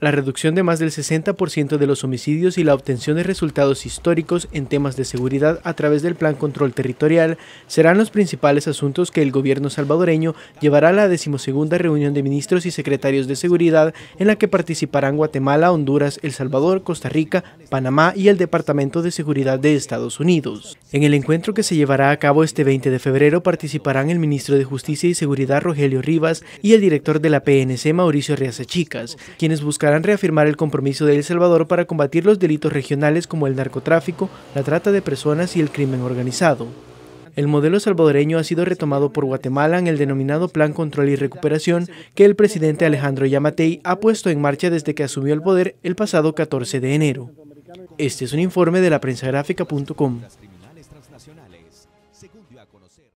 la reducción de más del 60% de los homicidios y la obtención de resultados históricos en temas de seguridad a través del Plan Control Territorial serán los principales asuntos que el gobierno salvadoreño llevará a la decimosegunda reunión de ministros y secretarios de seguridad en la que participarán Guatemala, Honduras, El Salvador, Costa Rica, Panamá y el Departamento de Seguridad de Estados Unidos. En el encuentro que se llevará a cabo este 20 de febrero participarán el ministro de Justicia y Seguridad Rogelio Rivas y el director de la PNC Mauricio Riazachicas, Chicas, quienes buscarán reafirmar el compromiso de El Salvador para combatir los delitos regionales como el narcotráfico, la trata de personas y el crimen organizado. El modelo salvadoreño ha sido retomado por Guatemala en el denominado Plan Control y Recuperación que el presidente Alejandro Yamatei ha puesto en marcha desde que asumió el poder el pasado 14 de enero. Este es un informe de la